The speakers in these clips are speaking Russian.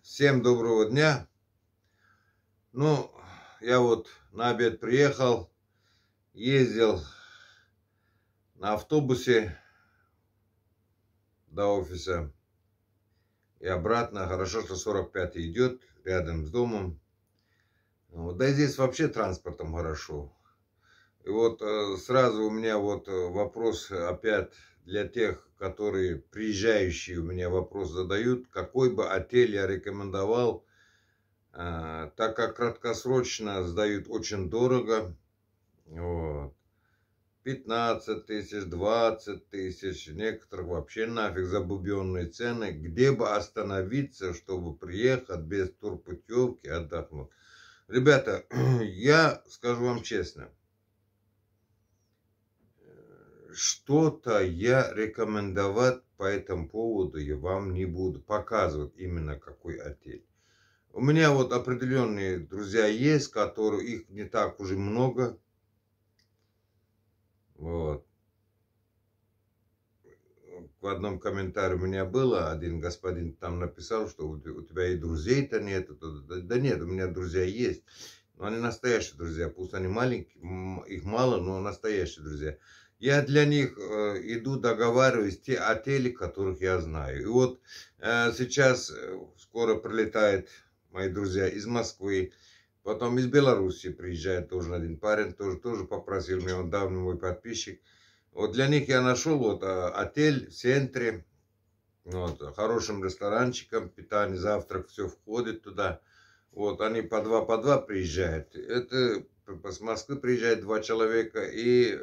Всем доброго дня. Ну, я вот на обед приехал, ездил на автобусе до офиса и обратно. Хорошо, что 45 идет рядом с домом. Вот. Ну, да и здесь вообще транспортом хорошо. И вот э, сразу у меня вот э, вопрос опять для тех, которые приезжающие у меня вопрос задают, какой бы отель я рекомендовал, а, так как краткосрочно сдают очень дорого, вот, 15 тысяч, 20 тысяч, некоторых вообще нафиг за забубенные цены, где бы остановиться, чтобы приехать без турпутевки, отдохнуть. Ребята, я скажу вам честно, что-то я рекомендовать по этому поводу я вам не буду показывать именно какой отель. У меня вот определенные друзья есть, которые их не так уже много. Вот. В одном комментарии у меня было, один господин там написал, что у тебя и друзей-то нет. Да нет, у меня друзья есть. Но они настоящие друзья. Пусть они маленькие, их мало, но настоящие друзья. Я для них э, иду договариваюсь те отели, которых я знаю. И вот э, сейчас э, скоро прилетают мои друзья из Москвы, потом из Беларуси приезжает тоже один парень, тоже, тоже попросил меня, он давно мой подписчик. Вот для них я нашел вот отель в центре, вот, хорошим ресторанчиком, питание, завтрак, все входит туда. Вот, они по два, по два приезжают. Это с Москвы приезжает два человека, и э,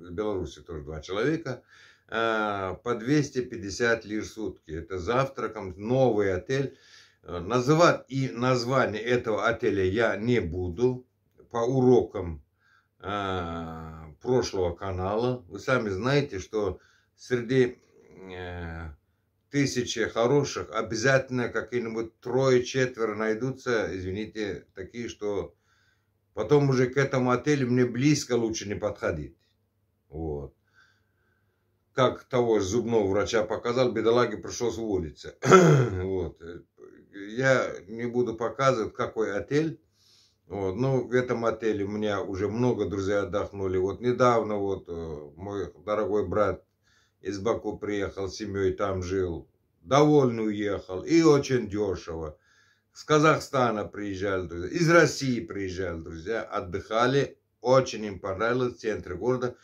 из Беларуси тоже два человека, э, по 250 лир в сутки. Это завтраком, новый отель. Э, называть и название этого отеля я не буду по урокам прошлого канала. Вы сами знаете, что среди тысячи хороших обязательно какие-нибудь трое-четверо найдутся, извините, такие, что Потом уже к этому отелю мне близко лучше не подходить. Вот. Как того зубного врача показал, бедолаге пришлось уволиться. вот. Я не буду показывать, какой отель. Вот. Но в этом отеле у меня уже много друзей отдохнули. Вот недавно вот э, мой дорогой брат из Баку приехал, с семьей там жил. довольный уехал и очень дешево. С Казахстана приезжали друзья, из России приезжали друзья, отдыхали. Очень им понравилось в центре города.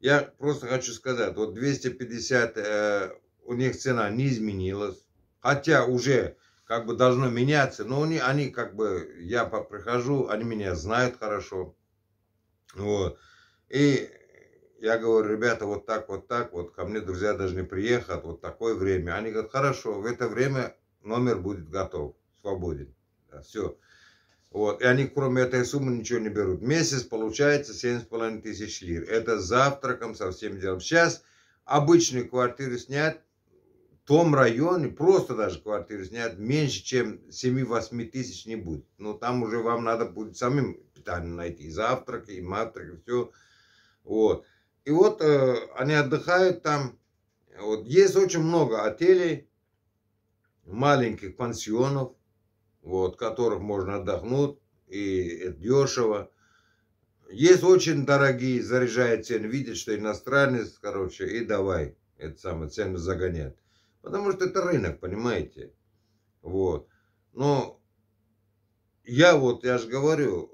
Я просто хочу сказать, вот 250, э, у них цена не изменилась. Хотя уже как бы должно меняться, но они, они как бы, я прихожу, они меня знают хорошо. Вот. И я говорю, ребята, вот так, вот так, вот ко мне друзья должны приехать, вот такое время. Они говорят, хорошо, в это время номер будет готов свободен. Да, все. Вот. И они, кроме этой суммы, ничего не берут. Месяц получается 7,5 тысяч лир. Это завтраком, со всем делом. Сейчас обычные квартиры снять в том районе, просто даже квартиры снять, меньше, чем 7-8 тысяч не будет. Но там уже вам надо будет самим питание найти. И завтрак, и матрак, и все. Вот. И вот э, они отдыхают там. Вот. Есть очень много отелей, маленьких пансионов вот, которых можно отдохнуть, и это дешево. Есть очень дорогие, заряжает цены, видит, что иностранец, короче, и давай, это самое, цены загонят Потому что это рынок, понимаете? Вот. Но я вот, я же говорю,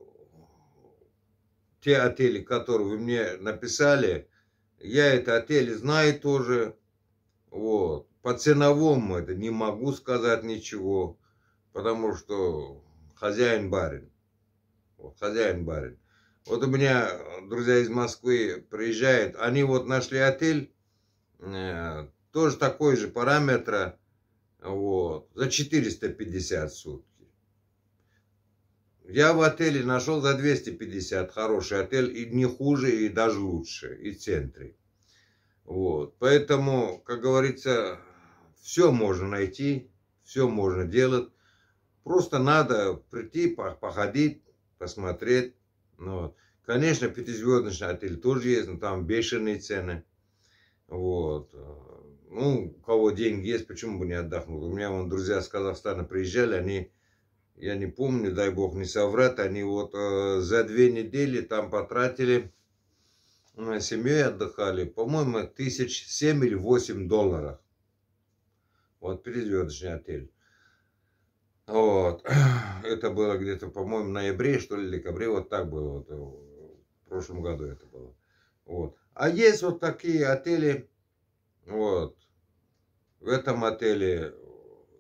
те отели, которые вы мне написали, я это отели знаю тоже. Вот. По ценовому это не могу сказать ничего потому что хозяин барин. Вот, хозяин барин. Вот у меня друзья из Москвы приезжают, они вот нашли отель, э, тоже такой же параметра, вот, за 450 сутки. Я в отеле нашел за 250 хороший отель, и не хуже, и даже лучше, и в центре. Вот, поэтому, как говорится, все можно найти, все можно делать. Просто надо прийти, походить, посмотреть. Ну, конечно, пятизвездочный отель тоже есть, но там бешеные цены. Вот. Ну, у кого деньги есть, почему бы не отдохнуть? У меня вон друзья с Казахстана приезжали, они, я не помню, дай бог не соврат, они вот э, за две недели там потратили, э, семьей отдыхали, по-моему, тысяч семь или восемь долларов. Вот перезвездочный отель. Вот. Это было где-то, по-моему, в ноябре, что ли, декабре. Вот так было. Вот, э, в прошлом году это было. Вот. А есть вот такие отели. Вот. В этом отеле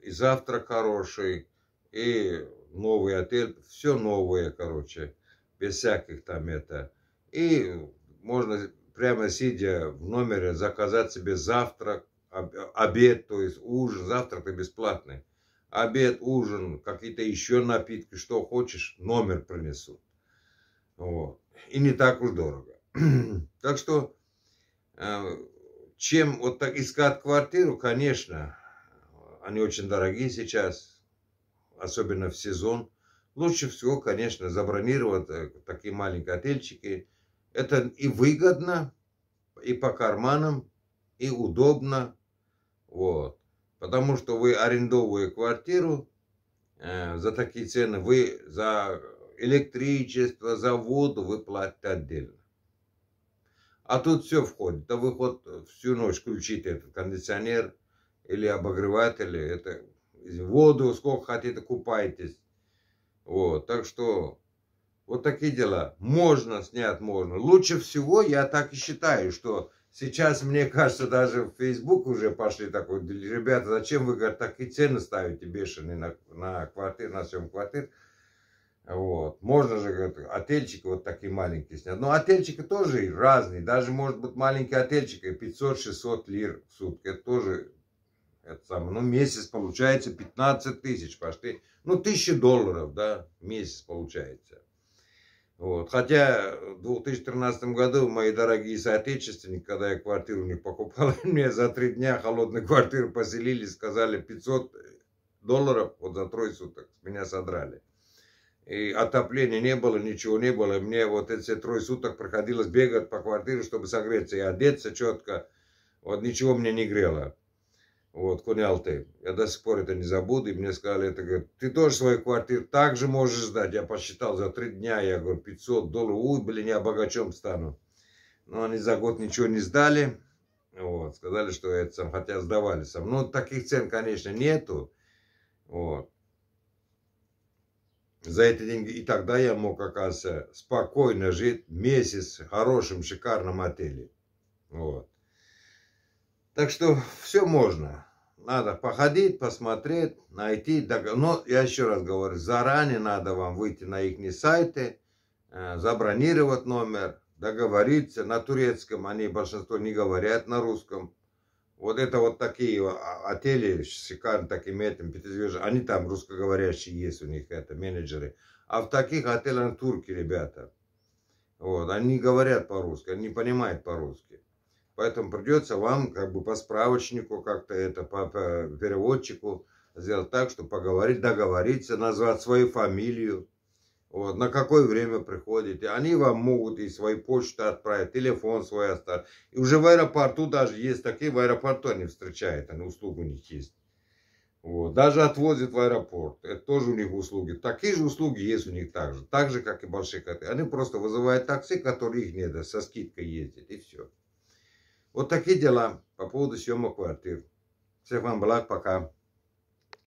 и завтрак хороший, и новый отель. Все новое, короче. Без всяких там это. И можно прямо сидя в номере заказать себе завтрак, обед, то есть ужин, завтрак то бесплатный обед, ужин, какие-то еще напитки, что хочешь, номер принесут. Вот. И не так уж дорого. так что, э, чем вот так искать квартиру, конечно, они очень дорогие сейчас, особенно в сезон. Лучше всего, конечно, забронировать э, такие маленькие отельчики. Это и выгодно, и по карманам, и удобно. Вот. Потому что вы арендовывая квартиру э, за такие цены, вы за электричество, за воду вы платите отдельно. А тут все входит. Да вы вот всю ночь включите этот кондиционер или обогреватель, это воду, сколько хотите, купайтесь. Вот, так что вот такие дела. Можно снять, можно. Лучше всего, я так и считаю, что Сейчас, мне кажется, даже в Facebook уже пошли такой, ребята, зачем вы, говорят, такие цены ставите бешеные на, на квартир, на съем квартир. Вот. Можно же, говорят, отельчики вот такие маленькие снять. Но отельчики тоже разные. Даже, может быть, маленький отельчик и 500-600 лир в сутки. Это тоже, это самое, ну, месяц получается 15 тысяч пошли. Ну, тысячи долларов, да, месяц получается. Вот. Хотя в 2013 году мои дорогие соотечественники, когда я квартиру у них покупал, мне за три дня холодной квартиры поселили, сказали 500 долларов вот за трое суток меня содрали. И отопления не было, ничего не было. Мне вот эти трое суток приходилось бегать по квартире, чтобы согреться и одеться четко. Вот ничего мне не грело вот, Кони Алтай. Я до сих пор это не забуду. И мне сказали, это, говорит, ты тоже свою квартиру так же можешь сдать. Я посчитал за три дня, я говорю, 500 долларов. Ой, блин, я богачом стану. Но они за год ничего не сдали. Вот, сказали, что это сам, хотя сдавали сам. Но таких цен, конечно, нету. Вот. За эти деньги. И тогда я мог, оказывается, спокойно жить месяц в хорошем, шикарном отеле. Вот. Так что все можно надо походить, посмотреть, найти. Но я еще раз говорю, заранее надо вам выйти на их сайты, э, забронировать номер, договориться. На турецком они большинство не говорят, на русском. Вот это вот такие отели, шикарно такие метим, пятизвездные. Они там русскоговорящие есть у них, это менеджеры. А в таких отелях турки, ребята. Вот, они говорят по-русски, они не понимают по-русски. Поэтому придется вам как бы по справочнику как-то это, по, по переводчику сделать так, чтобы поговорить, договориться, назвать свою фамилию, вот, на какое время приходите. Они вам могут и свою почту отправить, телефон свой оставить. И уже в аэропорту даже есть такие, в аэропорту они встречают, они услугу у них есть. Вот. Даже отвозят в аэропорт. Это тоже у них услуги. Такие же услуги есть у них также. Так же, как и большие коты. Они просто вызывают такси, которые их не дают. Со скидкой ездят. И все. Вот такие дела по поводу съема квартир. Всех вам благ, пока.